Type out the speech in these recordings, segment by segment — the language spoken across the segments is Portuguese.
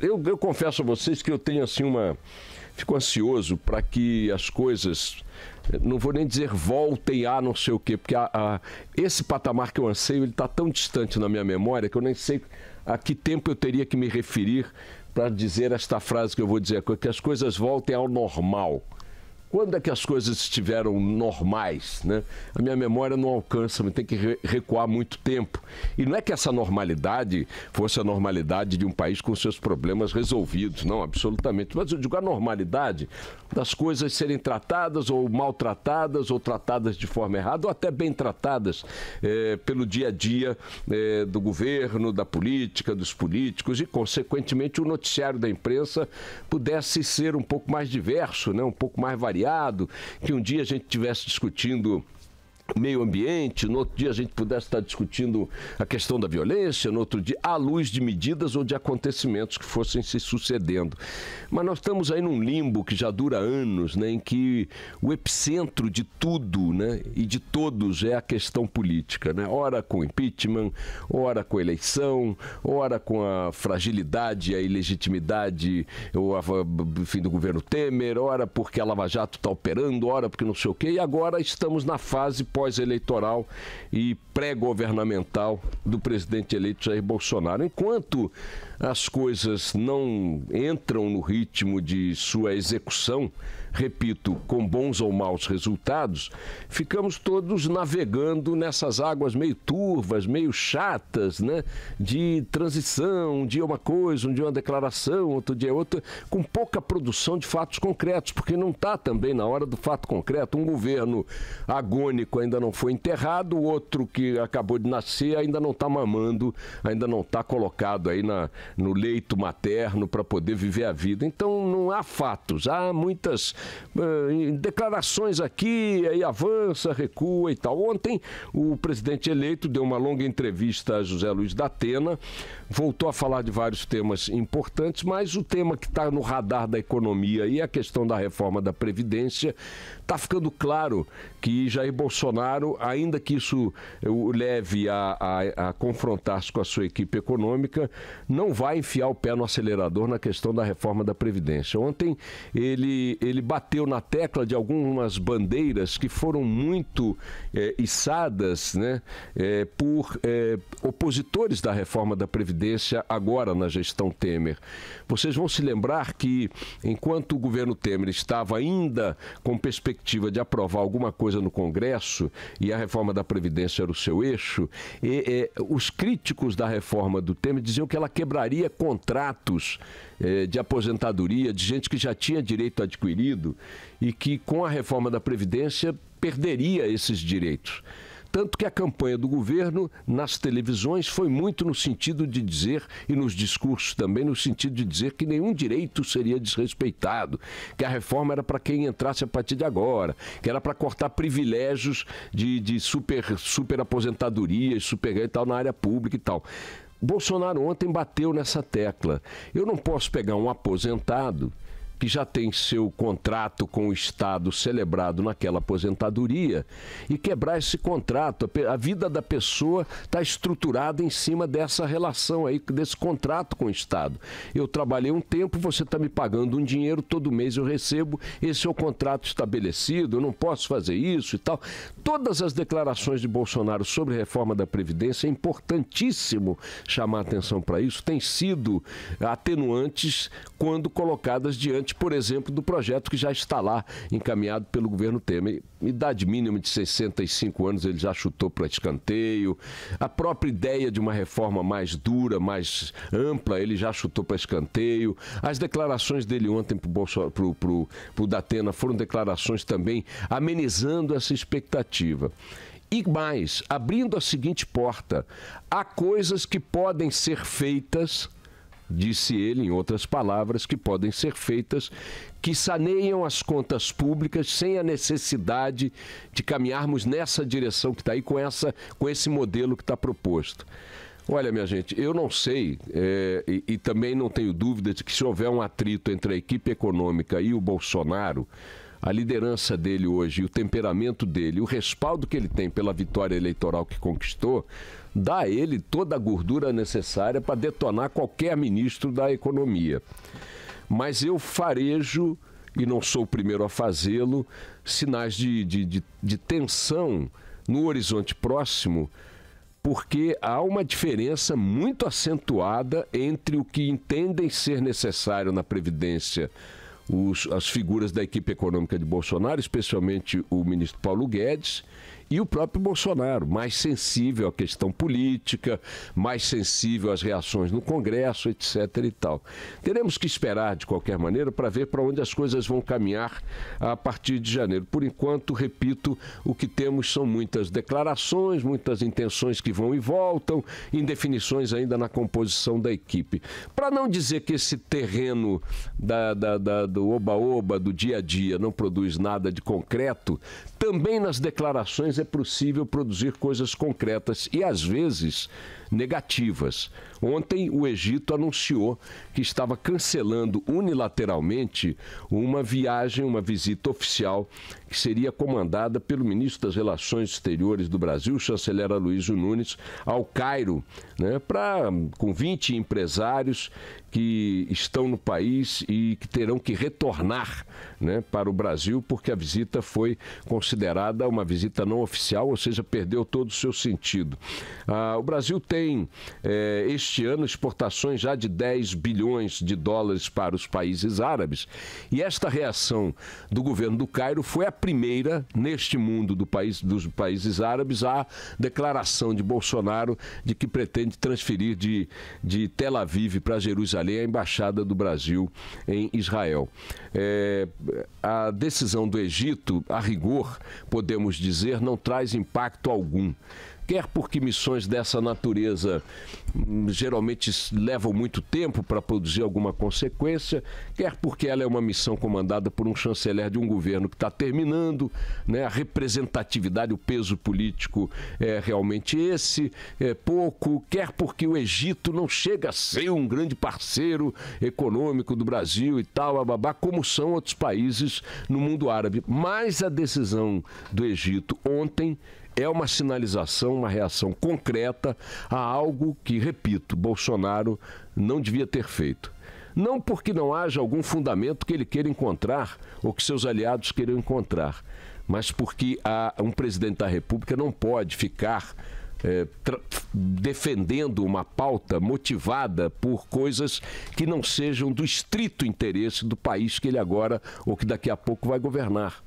eu, eu confesso a vocês que eu tenho assim uma. Fico ansioso para que as coisas não vou nem dizer voltem a não sei o quê, porque a, a, esse patamar que eu anseio, ele está tão distante na minha memória que eu nem sei a que tempo eu teria que me referir para dizer esta frase que eu vou dizer, que as coisas voltem ao normal quando é que as coisas estiveram normais? Né? A minha memória não alcança, tem que recuar muito tempo. E não é que essa normalidade fosse a normalidade de um país com seus problemas resolvidos, não, absolutamente. Mas eu digo a normalidade das coisas serem tratadas ou maltratadas ou tratadas de forma errada ou até bem tratadas eh, pelo dia a dia eh, do governo, da política, dos políticos e, consequentemente, o noticiário da imprensa pudesse ser um pouco mais diverso, né? um pouco mais variado que um dia a gente estivesse discutindo meio ambiente, no outro dia a gente pudesse estar discutindo a questão da violência, no outro dia, à luz de medidas ou de acontecimentos que fossem se sucedendo. Mas nós estamos aí num limbo que já dura anos, né, em que o epicentro de tudo né, e de todos é a questão política. Né? Ora com impeachment, ora com eleição, ora com a fragilidade, a ilegitimidade ou a, enfim, do governo Temer, ora porque a Lava Jato está operando, ora porque não sei o quê, e agora estamos na fase pós-eleitoral e pré-governamental do presidente eleito Jair Bolsonaro. Enquanto as coisas não entram no ritmo de sua execução, repito, com bons ou maus resultados, ficamos todos navegando nessas águas meio turvas, meio chatas, né? De transição, um dia uma coisa, um dia uma declaração, outro dia outra, com pouca produção de fatos concretos, porque não está também na hora do fato concreto. Um governo agônico ainda não foi enterrado, o outro que acabou de nascer ainda não está mamando, ainda não está colocado aí na, no leito materno para poder viver a vida. Então não há fatos, há muitas eh, declarações aqui, aí avança, recua e tal. Ontem, o presidente eleito deu uma longa entrevista a José Luiz da Atena, voltou a falar de vários temas importantes, mas o tema que está no radar da economia e a questão da reforma da Previdência Está ficando claro que Jair Bolsonaro, ainda que isso o leve a, a, a confrontar-se com a sua equipe econômica, não vai enfiar o pé no acelerador na questão da reforma da Previdência. Ontem ele, ele bateu na tecla de algumas bandeiras que foram muito é, içadas né, é, por é, opositores da reforma da Previdência agora na gestão Temer. Vocês vão se lembrar que, enquanto o governo Temer estava ainda com perspectiva perspectiva de aprovar alguma coisa no Congresso, e a reforma da Previdência era o seu eixo, e, e, os críticos da reforma do Temer diziam que ela quebraria contratos eh, de aposentadoria de gente que já tinha direito adquirido e que com a reforma da Previdência perderia esses direitos. Tanto que a campanha do governo nas televisões foi muito no sentido de dizer, e nos discursos também, no sentido de dizer que nenhum direito seria desrespeitado, que a reforma era para quem entrasse a partir de agora, que era para cortar privilégios de, de super, super aposentadorias, super e tal, na área pública e tal. Bolsonaro ontem bateu nessa tecla. Eu não posso pegar um aposentado que já tem seu contrato com o Estado celebrado naquela aposentadoria e quebrar esse contrato. A vida da pessoa está estruturada em cima dessa relação aí, desse contrato com o Estado. Eu trabalhei um tempo, você está me pagando um dinheiro, todo mês eu recebo, esse é o contrato estabelecido, eu não posso fazer isso e tal. Todas as declarações de Bolsonaro sobre reforma da Previdência, é importantíssimo chamar atenção para isso, têm sido atenuantes quando colocadas diante diferente, por exemplo, do projeto que já está lá encaminhado pelo governo Temer. Idade mínima de 65 anos ele já chutou para escanteio. A própria ideia de uma reforma mais dura, mais ampla, ele já chutou para escanteio. As declarações dele ontem para o Datena foram declarações também amenizando essa expectativa. E mais, abrindo a seguinte porta: há coisas que podem ser feitas disse ele, em outras palavras, que podem ser feitas, que saneiam as contas públicas sem a necessidade de caminharmos nessa direção que está aí, com, essa, com esse modelo que está proposto. Olha, minha gente, eu não sei é, e, e também não tenho dúvida de que se houver um atrito entre a equipe econômica e o Bolsonaro, a liderança dele hoje, o temperamento dele, o respaldo que ele tem pela vitória eleitoral que conquistou, dá a ele toda a gordura necessária para detonar qualquer ministro da economia. Mas eu farejo, e não sou o primeiro a fazê-lo, sinais de, de, de, de tensão no horizonte próximo porque há uma diferença muito acentuada entre o que entendem ser necessário na Previdência os, as figuras da equipe econômica de Bolsonaro, especialmente o ministro Paulo Guedes, e o próprio Bolsonaro, mais sensível à questão política, mais sensível às reações no Congresso, etc. e tal. Teremos que esperar, de qualquer maneira, para ver para onde as coisas vão caminhar a partir de janeiro. Por enquanto, repito, o que temos são muitas declarações, muitas intenções que vão e voltam, indefinições ainda na composição da equipe. Para não dizer que esse terreno da, da, da do oba-oba, do dia a dia, não produz nada de concreto, também nas declarações é possível produzir coisas concretas e às vezes negativas. Ontem o Egito anunciou que estava cancelando unilateralmente uma viagem, uma visita oficial que seria comandada pelo ministro das Relações Exteriores do Brasil, chanceler Aloysio Nunes, ao Cairo, né, pra, com 20 empresários que estão no país e que terão que retornar né, para o Brasil, porque a visita foi considerada uma visita não oficial, ou seja, perdeu todo o seu sentido. Ah, o Brasil tem, eh, este ano, exportações já de 10 bilhões de dólares para os países árabes, e esta reação do governo do Cairo foi a primeira neste mundo do país, dos países árabes a declaração de Bolsonaro de que pretende transferir de, de Tel Aviv para Jerusalém a embaixada do Brasil em Israel. É, a decisão do Egito, a rigor, podemos dizer, não traz impacto algum quer porque missões dessa natureza hum, geralmente levam muito tempo para produzir alguma consequência, quer porque ela é uma missão comandada por um chanceler de um governo que está terminando, né? a representatividade, o peso político é realmente esse, é pouco, quer porque o Egito não chega a ser um grande parceiro econômico do Brasil e tal, ababá, como são outros países no mundo árabe. Mas a decisão do Egito ontem é uma sinalização, uma reação concreta a algo que, repito, Bolsonaro não devia ter feito. Não porque não haja algum fundamento que ele queira encontrar ou que seus aliados queiram encontrar, mas porque a, um presidente da República não pode ficar é, defendendo uma pauta motivada por coisas que não sejam do estrito interesse do país que ele agora ou que daqui a pouco vai governar.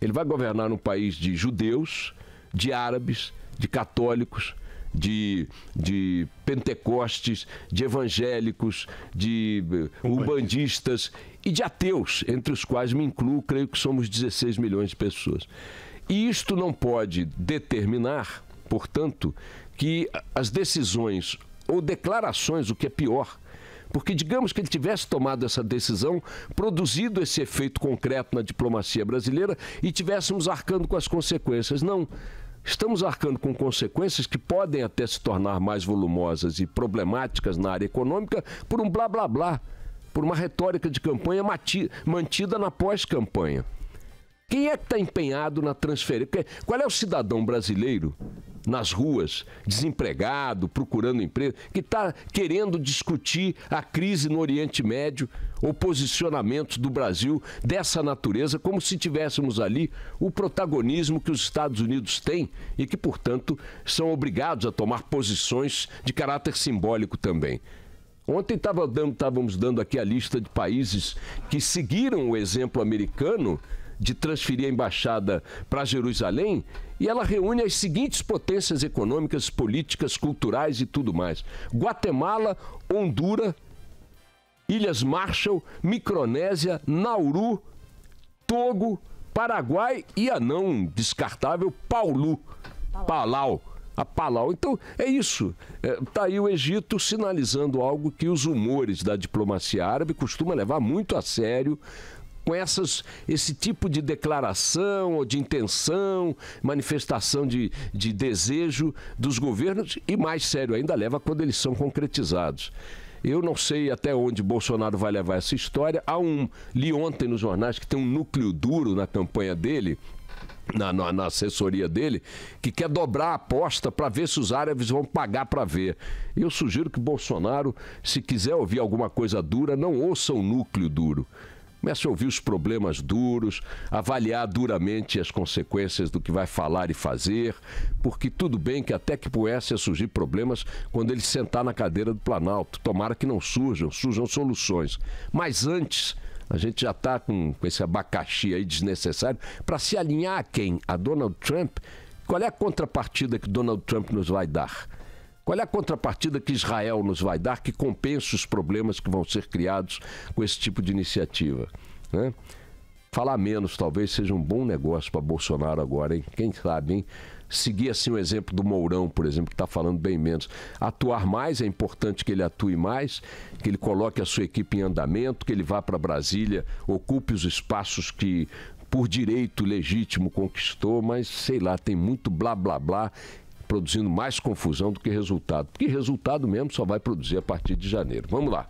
Ele vai governar um país de judeus, de árabes, de católicos, de, de pentecostes, de evangélicos, de eh, umbandistas e de ateus, entre os quais me incluo, creio que somos 16 milhões de pessoas. E isto não pode determinar, portanto, que as decisões ou declarações, o que é pior, porque digamos que ele tivesse tomado essa decisão, produzido esse efeito concreto na diplomacia brasileira e tivéssemos arcando com as consequências. Não estamos arcando com consequências que podem até se tornar mais volumosas e problemáticas na área econômica por um blá blá blá, por uma retórica de campanha mantida na pós-campanha. Quem é que está empenhado na transferência? É, qual é o cidadão brasileiro nas ruas, desempregado, procurando emprego, que está querendo discutir a crise no Oriente Médio ou posicionamentos do Brasil dessa natureza, como se tivéssemos ali o protagonismo que os Estados Unidos têm e que, portanto, são obrigados a tomar posições de caráter simbólico também. Ontem estávamos dando aqui a lista de países que seguiram o exemplo americano de transferir a embaixada para Jerusalém e ela reúne as seguintes potências econômicas, políticas, culturais e tudo mais: Guatemala, Honduras, Ilhas Marshall, Micronésia, Nauru, Togo, Paraguai e a não descartável Paulu, Palau. A Palau. Então, é isso. Está é, tá aí o Egito sinalizando algo que os humores da diplomacia árabe costuma levar muito a sério com essas, esse tipo de declaração ou de intenção, manifestação de, de desejo dos governos e, mais sério ainda, leva quando eles são concretizados. Eu não sei até onde Bolsonaro vai levar essa história. Há um. Li ontem nos jornais que tem um núcleo duro na campanha dele. Na, na, na, assessoria dele, que quer dobrar a aposta para ver se os árabes vão pagar para ver. Eu sugiro que Bolsonaro, se quiser ouvir alguma coisa dura, não ouça o núcleo duro. Comece a ouvir os problemas duros, avaliar duramente as consequências do que vai falar e fazer, porque tudo bem que até que pudesse surgir problemas quando ele sentar na cadeira do Planalto. Tomara que não surjam, surjam soluções. Mas antes, a gente já está com, com esse abacaxi aí desnecessário para se alinhar a quem? A Donald Trump? Qual é a contrapartida que Donald Trump nos vai dar? Qual é a contrapartida que Israel nos vai dar que compensa os problemas que vão ser criados com esse tipo de iniciativa? Né? Falar menos talvez seja um bom negócio para Bolsonaro agora, hein? Quem sabe, hein? Seguir assim o exemplo do Mourão, por exemplo, que está falando bem menos. Atuar mais, é importante que ele atue mais, que ele coloque a sua equipe em andamento, que ele vá para Brasília, ocupe os espaços que por direito legítimo conquistou, mas sei lá, tem muito blá blá blá produzindo mais confusão do que resultado. Porque resultado mesmo só vai produzir a partir de janeiro. Vamos lá.